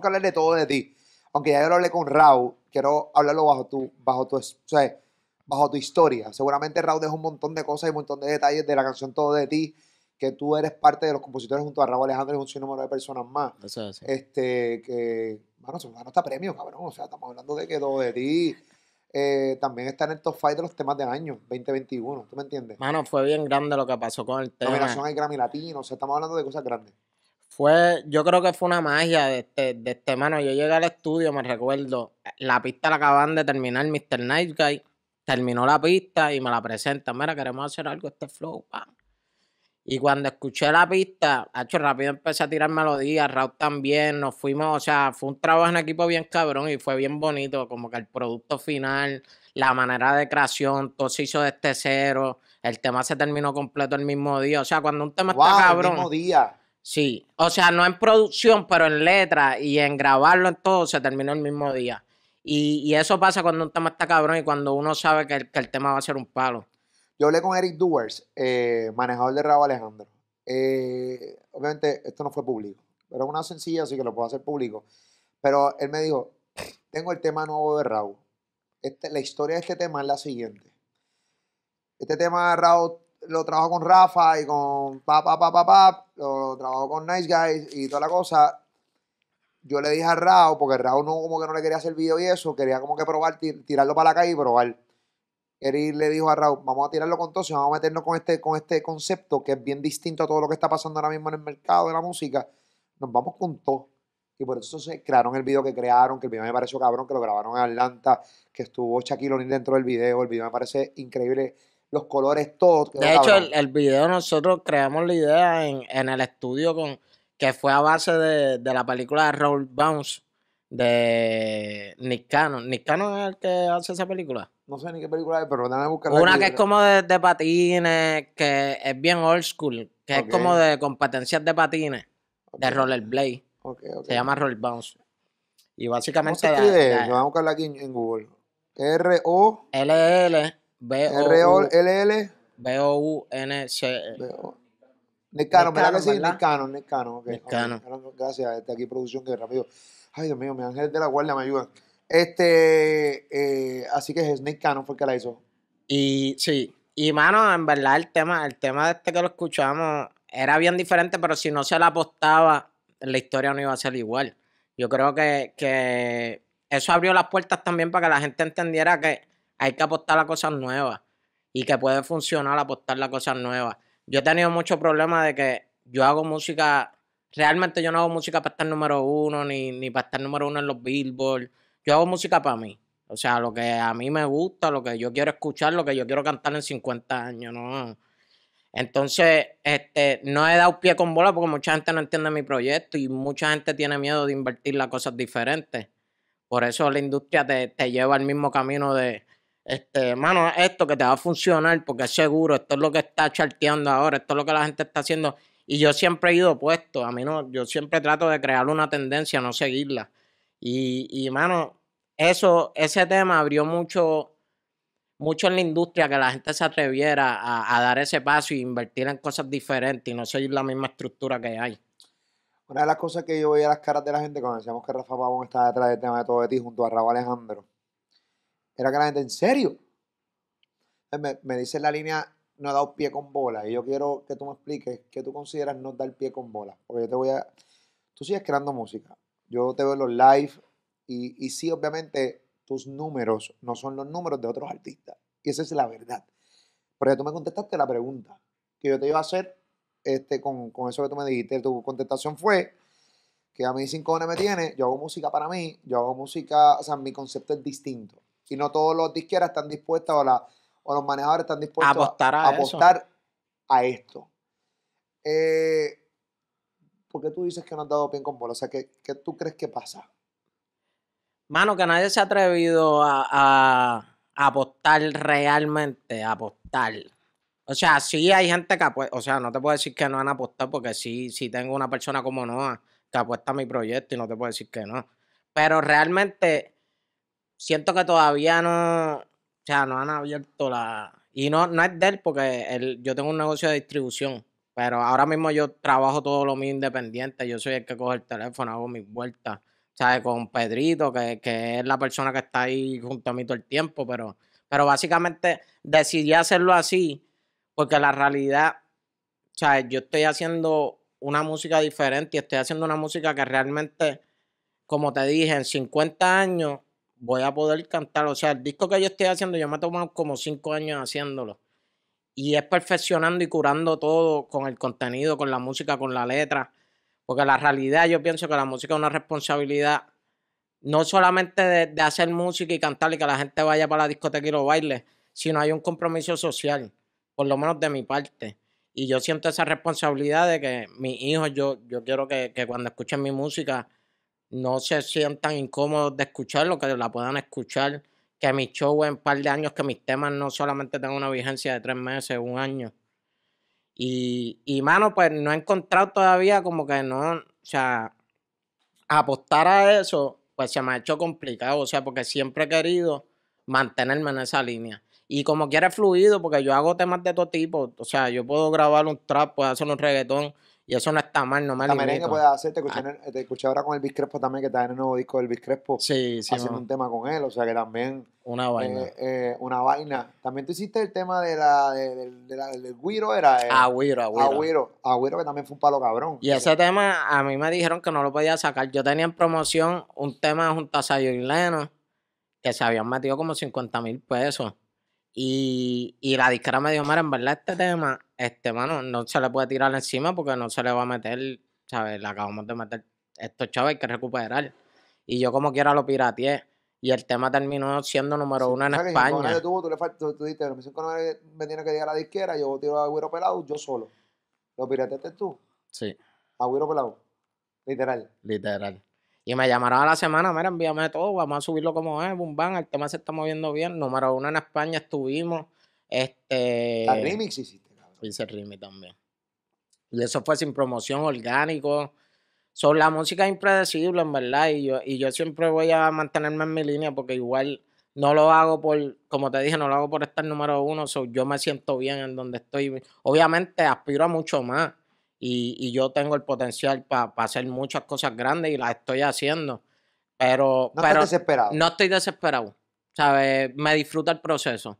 que hablar de todo de ti. Aunque ya yo lo hablé con Raúl, quiero hablarlo bajo tu, bajo tu, bajo tu historia. Seguramente Raúl dejó un montón de cosas y un montón de detalles de la canción Todo de ti, que tú eres parte de los compositores junto a Raúl Alejandro y un sinnúmero de personas más. Este, que, bueno, son hasta premio, cabrón. O sea, estamos hablando de que Todo de ti eh, también está en el top five de los temas del año 2021. ¿Tú me entiendes? Mano, fue bien grande lo que pasó con el tema. Nominación al Grammy Latino. O sea, estamos hablando de cosas grandes fue, yo creo que fue una magia de este, de este mano. Yo llegué al estudio, me recuerdo, la pista la acaban de terminar Mr. Night Guy, terminó la pista y me la presentan, mira, queremos hacer algo, este flow, pan. Y cuando escuché la pista, hecho rápido empecé a tirar melodías, Raúl también, nos fuimos, o sea, fue un trabajo en equipo bien cabrón y fue bien bonito, como que el producto final, la manera de creación, todo se hizo desde cero, el tema se terminó completo el mismo día, o sea, cuando un tema está cabrón. El mismo día Sí, o sea, no en producción, pero en letra y en grabarlo en todo se terminó el mismo día. Y, eso pasa cuando un tema está cabrón y cuando uno sabe que el, tema va a ser un palo. Yo hablé con Eric Duers, eh, manejador de Raúl Alejandro. Eh, obviamente, esto no fue público, pero es una sencilla, así que lo puedo hacer público. Pero él me dijo: Tengo el tema nuevo de Raúl. Este, la historia de este tema es la siguiente. Este tema de Rao lo trabajo con Rafa y con pa, pa, pa, lo trabajo con Nice Guys y toda la cosa. Yo le dije a Rao, porque Rao no, como que no le quería hacer video y eso, quería como que probar, tirarlo para la calle y probar. Eric le dijo a Raúl, vamos a tirarlo con todo, y vamos a meternos este, con este, concepto que es bien distinto a todo lo que está pasando ahora mismo en el mercado de la música. Nos vamos con todo. Y por eso se crearon el video que crearon, que el video me pareció cabrón, que lo grabaron en Atlanta, que estuvo Shaquille O'Neal dentro del video. El video me parece increíble los colores, todos De hecho, el, video nosotros creamos la idea en, el estudio con que fue a base de, la película de Roll Bounce de Nick Cannon. Nick es el que hace esa película. No sé ni qué película es, pero déjame buscar. Una que es como de, patines, que es bien old school, que es como de competencias de patines, de rollerblade. se llama Roll Bounce. Y básicamente. ¿Cómo se Vamos a buscarla aquí en, en Google. R-O. L-L. E B-O-L-L. B-O-U-N-C. Nescano, ¿verdad que sí? Nescano, Nescano. Gracias, de este, aquí producción que rápido. Ay, Dios mío, mi ángel de la guardia me ayuda. Este, eh, así que es Nescano fue el que la hizo. Y sí, y mano, en verdad el tema, el tema de este que lo escuchamos era bien diferente, pero si no se la apostaba, la historia no iba a ser igual. Yo creo que, que eso abrió las puertas también para que la gente entendiera que hay que apostar a cosas nuevas y que puede funcionar apostar a cosas nuevas. Yo he tenido mucho problema de que yo hago música, realmente yo no hago música para estar número uno, ni, para estar número uno en los Billboard. Yo hago música para mí. O sea, lo que a mí me gusta, lo que yo quiero escuchar, lo que yo quiero cantar en 50 años, ¿no? Entonces, este, no he dado pie con bola porque mucha gente no entiende mi proyecto y mucha gente tiene miedo de invertir las cosas diferentes. Por eso la industria te, te lleva al mismo camino de, este, mano, esto que te va a funcionar porque es seguro, esto es lo que está charteando ahora, esto es lo que la gente está haciendo. Y yo siempre he ido opuesto, a mí no, yo siempre trato de crear una tendencia, no seguirla. Y, y mano, eso, ese tema abrió mucho, mucho en la industria que la gente se atreviera a, dar ese paso y e invertir en cosas diferentes y no seguir la misma estructura que hay. Una de las cosas que yo veía las caras de la gente cuando decíamos que Rafa Pavón estaba detrás del tema de todo de ti junto a Rafa Alejandro era que la gente, ¿en serio? Me, dice la línea, no ha dado pie con bola. Y yo quiero que tú me expliques qué tú consideras no dar pie con bola. Porque yo te voy a... Tú sigues creando música. Yo te veo los live y, y sí, obviamente, tus números no son los números de otros artistas. Y esa es la verdad. Pero tú me contestaste la pregunta que yo te iba a hacer este, con, eso que tú me dijiste. Tu contestación fue que a mí 5 me tiene, yo hago música para mí, yo hago música, o sea, mi concepto es distinto y no todos los disqueras están dispuestos o, la, o los manejadores están dispuestos a, apostar a esto. Eh, ¿Por qué tú dices que no han dado bien con bola? O sea, ¿qué, tú crees que pasa? Mano, que nadie se ha atrevido a, apostar realmente, a apostar. O sea, sí hay gente que apuesta. O sea, no te puedo decir que no han apostado porque sí, sí tengo una persona como Noah que apuesta a mi proyecto y no te puedo decir que no. Pero realmente siento que todavía no, o sea, no han abierto la... Y no, no es de él porque yo tengo un negocio de distribución, pero ahora mismo yo trabajo todo lo mío independiente, yo soy el que coge el teléfono, hago mis vueltas, ¿sabes? Con Pedrito, que, es la persona que está ahí junto a mí todo el tiempo, pero, pero básicamente decidí hacerlo así porque la realidad, ¿sabes? Yo estoy haciendo una música diferente y estoy haciendo una música que realmente, como te dije, en 50 años voy a poder cantar. O sea, el disco que yo estoy haciendo, yo me he tomado como cinco años haciéndolo. Y es perfeccionando y curando todo con el contenido, con la música, con la letra. Porque la realidad, yo pienso que la música es una responsabilidad, no solamente de, hacer música y cantar y que la gente vaya para la discoteca y lo baile, sino hay un compromiso social, por lo menos de mi parte. Y yo siento esa responsabilidad de que mis hijos, yo, yo quiero que cuando escuchen mi música, no se sientan incómodos de escucharlo, que la puedan escuchar, que mi show en un par de años, que mis temas no solamente tengan una vigencia de tres meses, un año. Y, y mano, pues no he encontrado todavía como que no, o sea, apostar a eso, pues se me ha hecho complicado, o sea, porque siempre he querido mantenerme en esa línea. Y como quiera fluido, porque yo hago temas de todo tipo, o sea, yo puedo grabar un trap, puedo hacer un reggaetón, y eso no está mal, no mal. La merengue puedes hacer, ah. te escuché, ahora con el Crespo también, que está en el nuevo disco del Crespo. Sí, sí. Haciendo un tema con él, o sea que también. Una eh, vaina. Eh, una vaina. También tú hiciste el tema de la, de, del Guiro, era. El, eh, Agüiro, Agüiro. Ah, Agüiro, que también fue un palo cabrón. Y ese tema, a mí me dijeron que no lo podía sacar. Yo tenía en promoción un tema junto a Sayo Leno, que se habían metido como 50 mil pesos. Y, y la disquera me dijo, mira, en verdad este tema, este, mano, no se le puede tirar encima porque no se le va a meter, ¿sabes? Le acabamos de meter estos chavos, hay que recuperar. Y yo como quiera lo pirateé. Y el tema terminó siendo número uno en España. tú, tú, le tú, tú no me tiene que llegar a la disquera, yo tiro a Agüero Pelado yo solo. ¿Lo pirateaste tú? Sí. Agüero Pelado. Literal. Literal. Y me llamaron a la semana, mira, envíame todo, vamos a subirlo como es, boom, el tema se está moviendo bien. Número uno en España estuvimos. Este, la remix hiciste, cabrón. Hice remix también. Y eso fue sin promoción, orgánico. Son la música es impredecible, en verdad. Y yo, y yo siempre voy a mantenerme en mi línea porque igual no lo hago por, como te dije, no lo hago por estar número uno. yo me siento bien en donde estoy. Obviamente aspiro a mucho más y, yo tengo el potencial para hacer muchas cosas grandes y las estoy haciendo. Pero no, pero, desesperado. no estoy desesperado. Me disfruta el proceso.